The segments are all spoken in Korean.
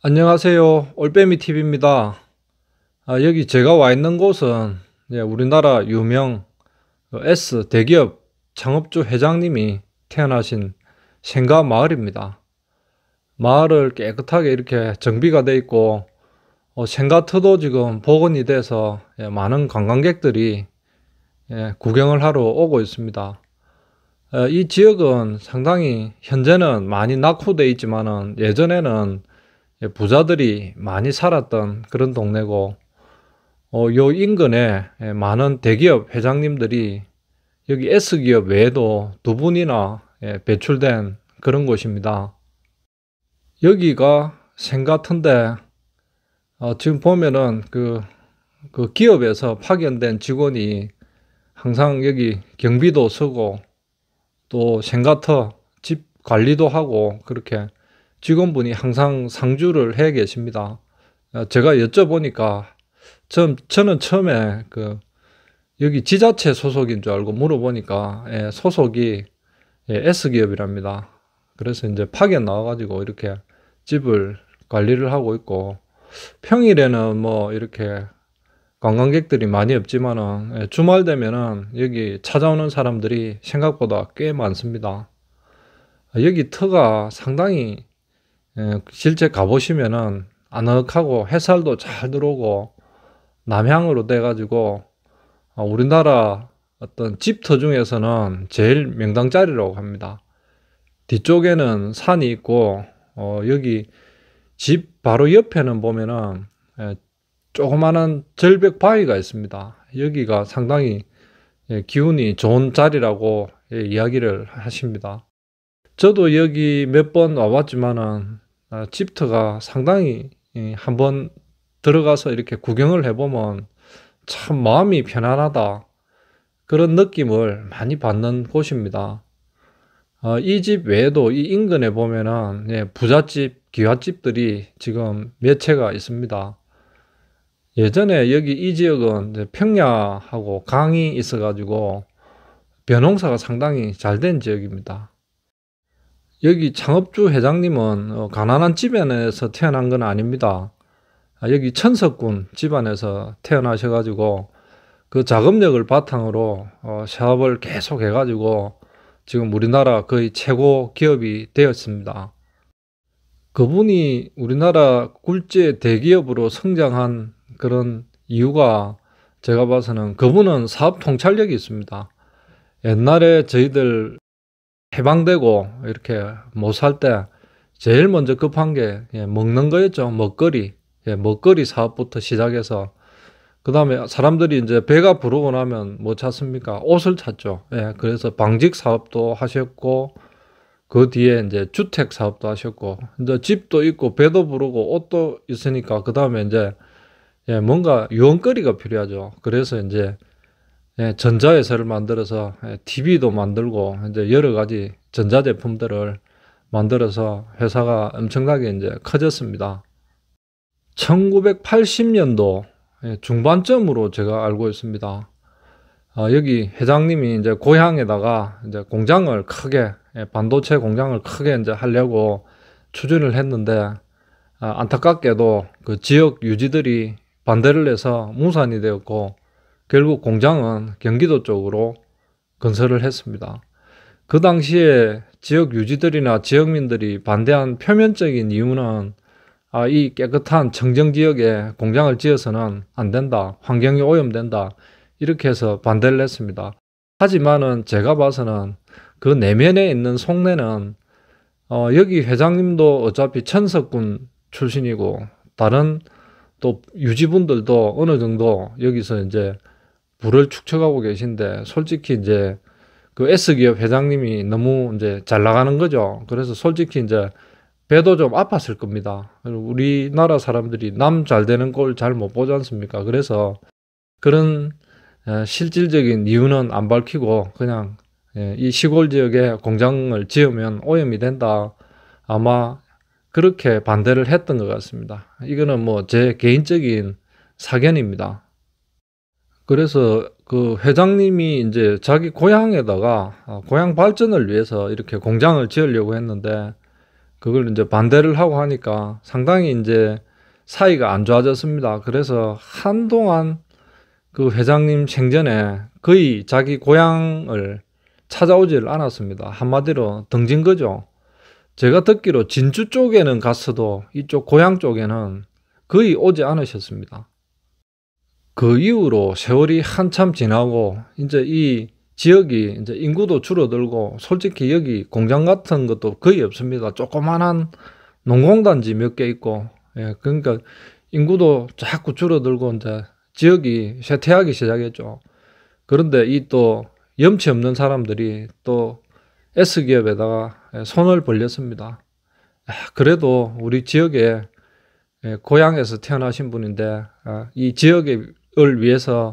안녕하세요 올빼미TV입니다 아, 여기 제가 와 있는 곳은 예, 우리나라 유명 S 대기업 창업주 회장님이 태어나신 생가 마을입니다 마을을 깨끗하게 이렇게 정비가 돼 있고 어, 생가터도 지금 복원이 돼서 예, 많은 관광객들이 예, 구경을 하러 오고 있습니다 어, 이 지역은 상당히 현재는 많이 낙후되어 있지만 예전에는 부자들이 많이 살았던 그런 동네고 어, 요 인근에 많은 대기업 회장님들이 여기 S기업 외에도 두 분이나 예, 배출된 그런 곳입니다. 여기가 생 같은데 어, 지금 보면은 그, 그 기업에서 파견된 직원이 항상 여기 경비도 서고 또 생가터 집 관리도 하고 그렇게 직원분이 항상 상주를 해 계십니다. 어, 제가 여쭤보니까 전, 저는 처음에 그 여기 지자체 소속인 줄 알고 물어보니까 예, 소속이 예, S기업이랍니다. 그래서 이제 파견 나와가지고 이렇게 집을 관리를 하고 있고 평일에는 뭐 이렇게 관광객들이 많이 없지만은 예, 주말 되면은 여기 찾아오는 사람들이 생각보다 꽤 많습니다. 여기 터가 상당히 예, 실제 가보시면은 아늑하고 햇살도 잘 들어오고 남향으로 돼가지고 어, 우리나라 어떤 집터 중에서는 제일 명당자리라고 합니다. 뒤쪽에는 산이 있고 어, 여기 집 바로 옆에는 보면은 예, 조그마한 절벽 바위가 있습니다. 여기가 상당히 예, 기운이 좋은 자리라고 이야기를 하십니다. 저도 여기 몇 번 와봤지만은 아, 집터가 상당히 예, 한번 들어가서 이렇게 구경을 해보면 참 마음이 편안하다 그런 느낌을 많이 받는 곳입니다. 어, 이집 외에도 이 인근에 보면은 예, 부잣집, 기와집들이 지금 몇 채가 있습니다. 예전에 여기 이 지역은 평야하고 강이 있어가지고 벼농사가 상당히 잘 된 지역입니다. 여기 창업주 회장님은 어, 가난한 집안에서 태어난 건 아닙니다. 아, 여기 천석군 집안에서 태어나셔가지고 그 자금력을 바탕으로 어, 사업을 계속 해가지고 지금 우리나라 거의 최고 기업이 되었습니다. 그분이 우리나라 굴지의 대기업으로 성장한 그런 이유가 제가 봐서는 그분은 사업 통찰력이 있습니다. 옛날에 저희들 해방되고 이렇게 못 살 때 제일 먼저 급한 게 예, 먹는 거였죠. 먹거리. 예, 먹거리 사업부터 시작해서 그 다음에 사람들이 이제 배가 부르고 나면 뭐 찾습니까? 옷을 찾죠. 예, 그래서 방직 사업도 하셨고, 그 뒤에 이제 주택 사업도 하셨고, 이제 집도 있고, 배도 부르고, 옷도 있으니까, 그 다음에 이제, 예, 뭔가 유언거리가 필요하죠. 그래서 이제 예, 전자회사를 만들어서 TV도 예, 만들고 이제 여러 가지 전자제품들을 만들어서 회사가 엄청나게 이제 커졌습니다. 1980년도 예, 중반쯤으로 제가 알고 있습니다. 어, 여기 회장님이 이제 고향에다가 이제 공장을 크게 반도체 공장을 크게 이제 하려고 추진을 했는데 아, 안타깝게도 그 지역 유지들이 반대를 해서 무산이 되었고 결국 공장은 경기도 쪽으로 건설을 했습니다. 그 당시에 지역 유지들이나 지역민들이 반대한 표면적인 이유는 아, 이 깨끗한 청정 지역에 공장을 지어서는 안 된다. 환경이 오염된다. 이렇게 해서 반대를 했습니다. 하지만은 제가 봐서는 그 내면에 있는 속내는 어, 여기 회장님도 어차피 천석군 출신이고 다른 또 유지분들도 어느 정도 여기서 이제 부를 축척하고 계신데 솔직히 이제 그 S기업 회장님이 너무 이제 잘 나가는 거죠. 그래서 솔직히 이제 배도 좀 아팠을 겁니다. 우리나라 사람들이 남 잘 되는 꼴잘못 보지 않습니까? 그래서 그런 실질적인 이유는 안 밝히고 그냥 이 시골 지역에 공장을 지으면 오염이 된다. 아마 그렇게 반대를 했던 것 같습니다. 이거는 뭐 제 개인적인 사견입니다. 그래서 그 회장님이 이제 자기 고향에다가 어, 고향 발전을 위해서 이렇게 공장을 지으려고 했는데 그걸 이제 반대를 하고 하니까 상당히 이제 사이가 안 좋아졌습니다. 그래서 한동안 그 회장님 생전에 거의 자기 고향을 찾아오질 않았습니다. 한마디로 등진 거죠. 제가 듣기로 진주 쪽에는 갔어도 이쪽 고향 쪽에는 거의 오지 않으셨습니다. 그 이후로 세월이 한참 지나고 이제 이 지역이 이제 인구도 줄어들고 솔직히 여기 공장 같은 것도 거의 없습니다. 조그만한 농공단지 몇 개 있고 예, 그러니까 인구도 자꾸 줄어들고 이제 지역이 쇠퇴하기 시작했죠. 그런데 이 또 염치 없는 사람들이 또 S기업에다가 예, 손을 벌렸습니다. 아, 그래도 우리 지역에 예, 고향에서 태어나신 분인데 아, 이 지역의 을 위해서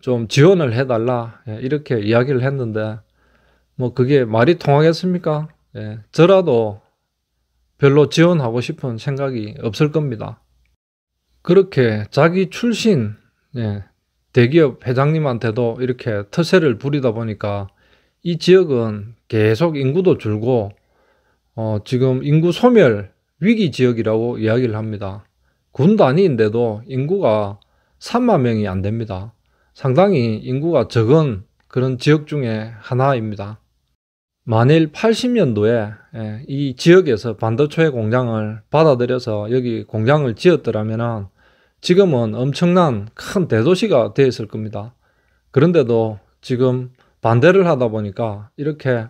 좀 지원을 해달라 예, 이렇게 이야기를 했는데 뭐 그게 말이 통하겠습니까? 예, 저라도 별로 지원하고 싶은 생각이 없을 겁니다. 그렇게 자기 출신 예, 대기업 회장님한테도 이렇게 터세를 부리다 보니까 이 지역은 계속 인구도 줄고 어, 지금 인구 소멸 위기 지역이라고 이야기를 합니다. 군단위인데도 인구가 3만 명이 안 됩니다. 상당히 인구가 적은 그런 지역 중에 하나입니다. 만일 80년도에 예, 이 지역에서 반도체 공장을 받아들여서 여기 공장을 지었더라면 지금은 엄청난 큰 대도시가 되어 있을 겁니다. 그런데도 지금 반대를 하다 보니까 이렇게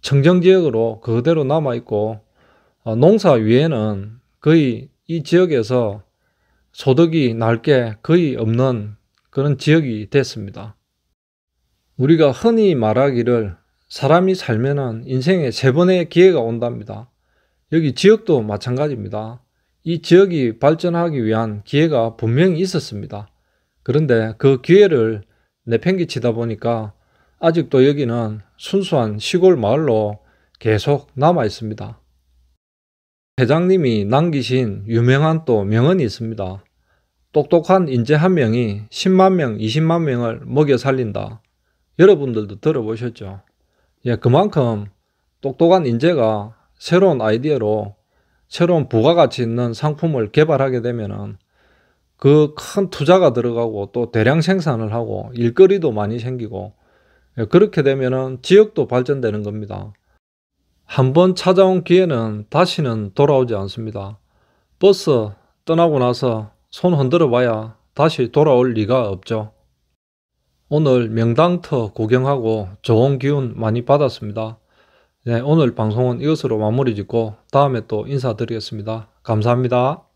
청정지역으로 그대로 남아있고 어, 농사 위에는 거의 이 지역에서 소득이 날게 거의 없는 그런 지역이 됐습니다. 우리가 흔히 말하기를 사람이 살면은 인생에 세 번의 기회가 온답니다. 여기 지역도 마찬가지입니다. 이 지역이 발전하기 위한 기회가 분명히 있었습니다. 그런데 그 기회를 내팽개치다 보니까 아직도 여기는 순수한 시골 마을로 계속 남아 있습니다. 회장님이 남기신 유명한 또 명언이 있습니다. 똑똑한 인재 한 명이 10만 명, 20만 명을 먹여 살린다. 여러분들도 들어보셨죠? 예, 그만큼 똑똑한 인재가 새로운 아이디어로 새로운 부가가치 있는 상품을 개발하게 되면그 큰 투자가 들어가고 또 대량 생산을 하고 일거리도 많이 생기고 예, 그렇게 되면 지역도 발전되는 겁니다. 한번 찾아온 기회는 다시는 돌아오지 않습니다. 버스 떠나고 나서 손 흔들어 봐야 다시 돌아올 리가 없죠. 오늘 명당터 구경하고 좋은 기운 많이 받았습니다. 네, 오늘 방송은 이것으로 마무리 짓고 다음에 또 인사드리겠습니다. 감사합니다.